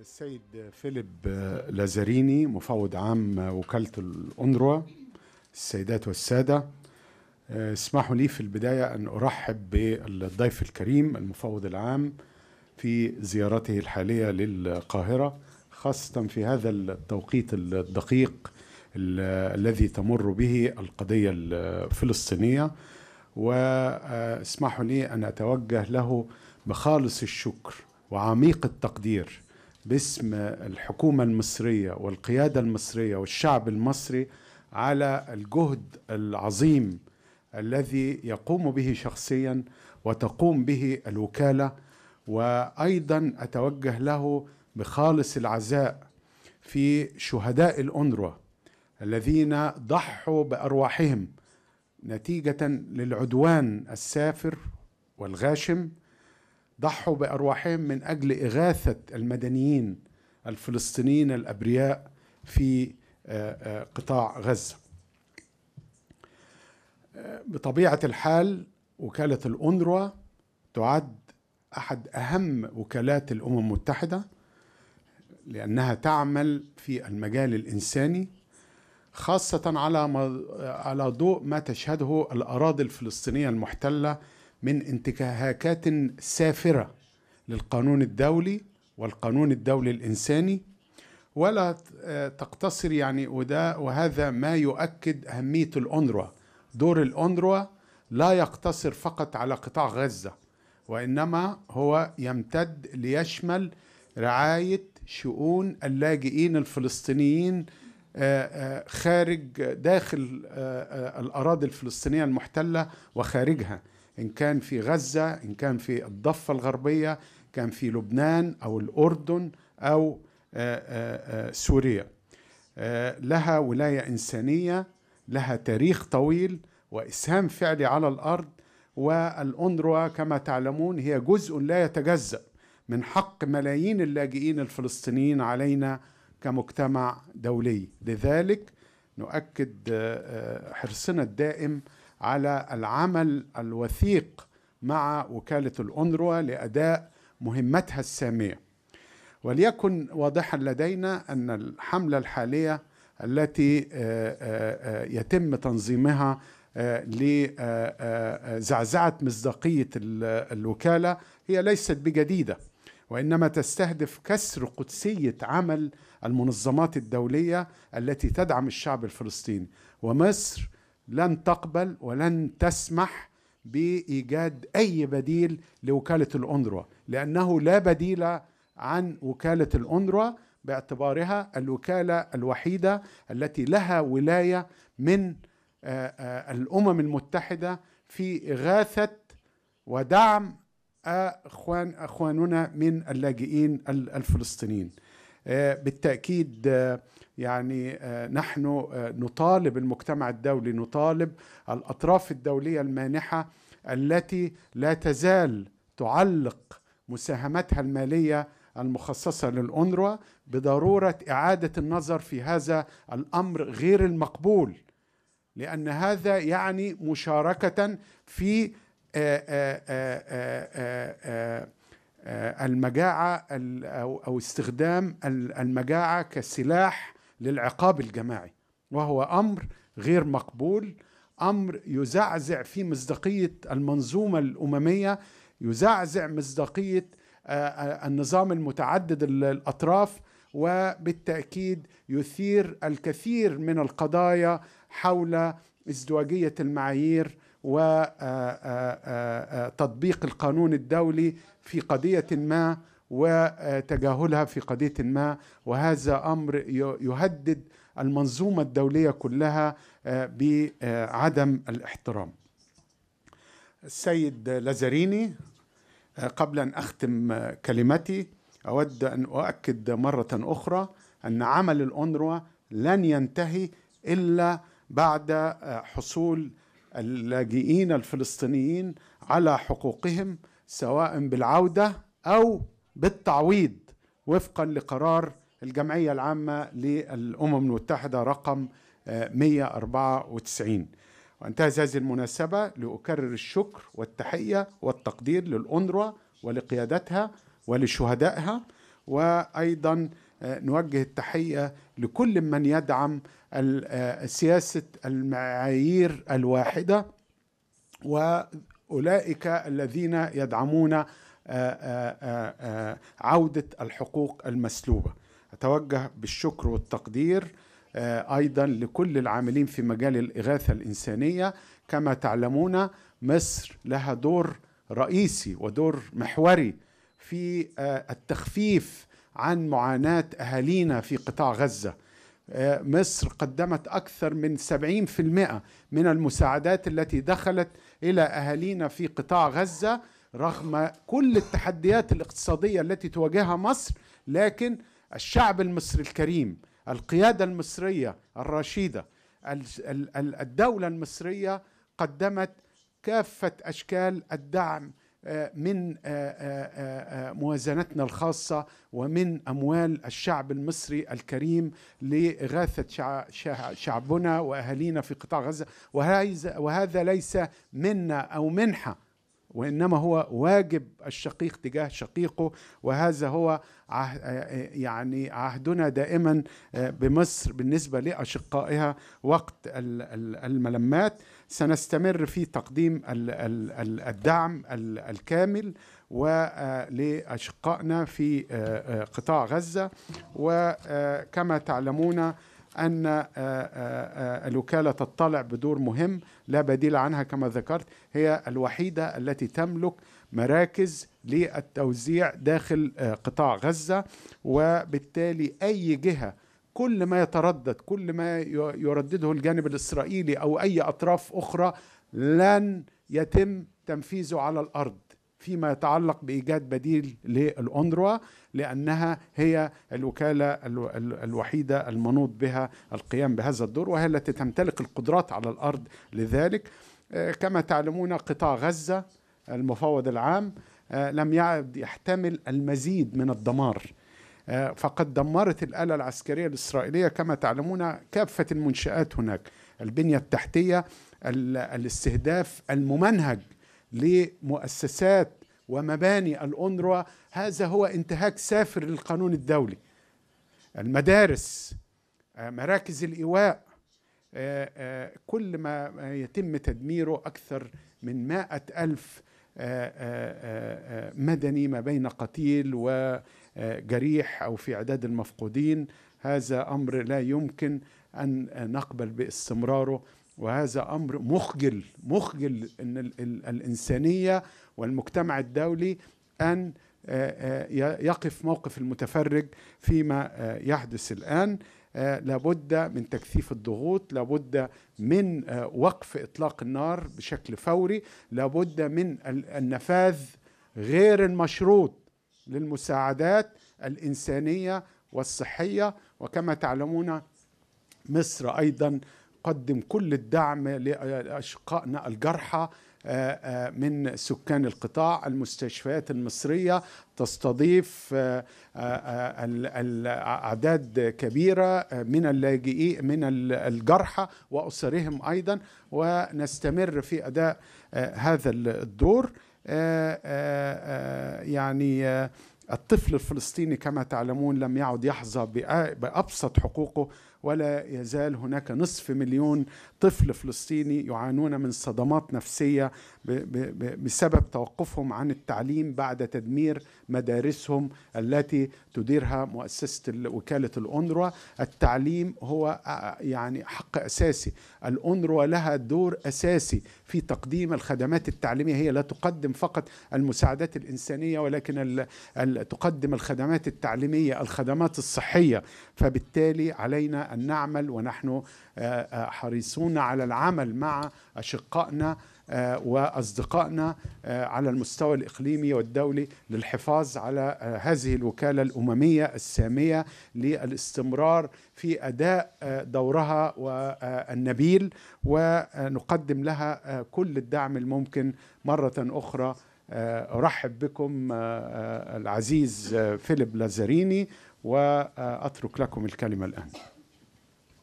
السيد فيليب لازاريني مفوض عام وكالة الأنروا السيدات والسادة اسمحوا لي في البداية أن أرحب بالضيف الكريم المفوض العام في زيارته الحالية للقاهرة خاصة في هذا التوقيت الدقيق الذي تمر به القضية الفلسطينية واسمحوا لي أن أتوجه له بخالص الشكر وعميق التقدير باسم الحكومة المصرية والقيادة المصرية والشعب المصري على الجهد العظيم الذي يقوم به شخصيا وتقوم به الوكالة وأيضا أتوجه له بخالص العزاء في شهداء الأنروا الذين ضحوا بأرواحهم نتيجة للعدوان السافر والغاشم ضحوا بأرواحهم من أجل إغاثة المدنيين الفلسطينيين الأبرياء في آه، آه، قطاع غزة آه، بطبيعة الحال وكالة الأونروا تعد أحد أهم وكالات الأمم المتحدة لأنها تعمل في المجال الإنساني خاصة على على ضوء ما تشهده الأراضي الفلسطينية المحتلة من انتهاكات سافرة للقانون الدولي والقانون الدولي الإنساني ولا آه، تقتصر يعني وده وهذا ما يؤكد أهمية الأونروا دور الأونروا لا يقتصر فقط على قطاع غزة وإنما هو يمتد ليشمل رعاية شؤون اللاجئين الفلسطينيين آه، آه، خارج داخل الأراضي الفلسطينية المحتلة وخارجها إن كان في غزة إن كان في الضفة الغربية كان في لبنان أو الأردن أو آه، آه، آه، سوريا لها ولاية إنسانية لها تاريخ طويل وإسهام فعلي على الأرض والأندروا كما تعلمون هي جزء لا يتجزأ من حق ملايين اللاجئين الفلسطينيين علينا كمجتمع دولي لذلك نؤكد حرصنا الدائم على العمل الوثيق مع وكالة الأونروا لأداء مهمتها السامية وليكن واضحا لدينا أن الحملة الحالية التي آه، آه، آه، يتم تنظيمها لزعزعة مصداقية الوكالة هي ليست بجديدة وإنما تستهدف كسر قدسية عمل المنظمات الدولية التي تدعم الشعب الفلسطيني ومصر لن تقبل ولن تسمح بايجاد اي بديل لوكاله الأندرة لانه لا بديل عن وكاله الأندرة باعتبارها الوكاله الوحيده التي لها ولايه من آه، آه، الامم المتحده في اغاثه ودعم آه، اخوان اخواننا من اللاجئين الفلسطينيين بالتاكيد يعني آه، نحن آه، نطالب المجتمع الدولي نطالب الاطراف الدوليه المانحه التي لا تزال تعلق مساهمتها الماليه المخصصه للانروا بضروره اعاده النظر في هذا الامر غير المقبول لان هذا يعني مشاركه في آه، المجاعه او استخدام المجاعه كسلاح للعقاب الجماعي وهو امر غير مقبول امر يزعزع في مصداقيه المنظومه الامميه يزعزع مصداقيه آه، آه، النظام المتعدد الاطراف وبالتاكيد يثير الكثير من القضايا حول ازدواجيه المعايير وتطبيق آه، القانون الدولي في قضيه ما وتجاهلها في قضيه ما وهذا امر يهدد المنظومه الدوليه كلها آه، بعدم الاحترام. السيد لازاريني آه، قبل ان اختم آه، كلمتي اود ان اؤكد مره اخرى ان عمل الأونروا لن ينتهي الا بعد حصول اللاجئين الفلسطينيين على حقوقهم سواء بالعوده او بالتعويض وفقا لقرار الجمعية العامة للأمم المتحدة رقم 194 آه، وانتهز هذه المناسبة لأكرر الشكر والتحية والتقدير للأنروا ولقيادتها ولشهدائها وأيضا آه، نوجه التحية لكل من يدعم آه، سياسة المعايير الواحدة وأولئك الذين يدعمون آه، آه، آه، عودة الحقوق المسلوبة أتوجه بالشكر والتقدير أيضا لكل العاملين في مجال الإغاثة الإنسانية كما تعلمون مصر لها دور رئيسي ودور محوري في التخفيف عن معاناة أهالينا في قطاع غزة مصر قدمت أكثر من 70% من المساعدات التي دخلت إلى أهالينا في قطاع غزة رغم كل التحديات الاقتصادية التي تواجهها مصر لكن الشعب المصري الكريم القيادة المصرية الرشيدة الدولة المصرية قدمت كافة أشكال الدعم آه، من آه، آه، موازنتنا الخاصة ومن أموال الشعب المصري الكريم لإغاثة شعبنا وأهالينا في قطاع غزة وهذا ليس منا أو منحة وانما هو واجب الشقيق تجاه شقيقه وهذا هو عهد يعني عهدنا دائما آه، بمصر بالنسبه لاشقائها وقت الملمات سنستمر في تقديم الدعم الكامل ولاشقائنا آه، في آه، قطاع غزه وكما تعلمون ان آه، آه، آه، الوكاله تطلع بدور مهم لا بديل عنها كما ذكرت هي الوحيده التي تملك مراكز للتوزيع داخل قطاع غزه وبالتالي اي جهه كل ما يتردد كل ما يردده الجانب الاسرائيلي او اي اطراف اخرى لن يتم تنفيذه على الارض فيما يتعلق بايجاد بديل للاونروا لانها هي الوكاله الوحيده المنوط بها القيام بهذا الدور وهي التي تمتلك القدرات على الارض لذلك آه، كما تعلمون قطاع غزه المفاوض العام آه، لم يعد يحتمل المزيد من الدمار آه، فقد دمرت الآلة العسكرية الإسرائيلية كما تعلمون كافة المنشآت هناك البنية التحتية الاستهداف الممنهج لمؤسسات ومباني الأونروا هذا هو انتهاك سافر للقانون الدولي المدارس آه، مراكز الإيواء آه، آه، كل ما يتم تدميره أكثر من مائة ألف مدني ما بين قتيل وجريح أو في إعداد المفقودين هذا أمر لا يمكن أن نقبل باستمراره وهذا امر مخجل مخجل ان الانسانيه والمجتمع الدولي ان آه، آه، يقف موقف المتفرج فيما آه، يحدث الان لابد من تكثيف الضغوط لابد من وقف اطلاق النار بشكل فوري لابد من النفاذ غير المشروط للمساعدات الانسانيه والصحيه وكما تعلمون مصر ايضا قدم كل الدعم لأشقائنا الجرحى آه، آه، من سكان القطاع المستشفيات المصرية تستضيف آه، أعداد كبيرة من اللاجئين من الجرحى وأسرهم أيضا ونستمر في أداء هذا الدور يعني الطفل الفلسطيني كما تعلمون لم يعد يحظى بأبسط حقوقه ولا يزال هناك نصف مليون طفل فلسطيني يعانون من صدمات نفسيه بسبب توقفهم عن التعليم بعد تدمير مدارسهم التي تديرها مؤسسه وكاله الأونروا التعليم هو يعني حق اساسي الأونروا لها دور اساسي في تقديم الخدمات التعليميه هي لا تقدم فقط المساعدات الانسانيه ولكن تقدم الخدمات التعليميه الخدمات الصحيه فبالتالي علينا ان نعمل ونحن آه، آه، حريصون على العمل مع اشقائنا آه، واصدقائنا على المستوى الاقليمي والدولي للحفاظ على هذه الوكاله الامميه الساميه للاستمرار في اداء دورها والنبيل ونقدم لها كل الدعم الممكن مره اخرى ارحب بكم العزيز فيليب لازاريني واترك لكم الكلمه الان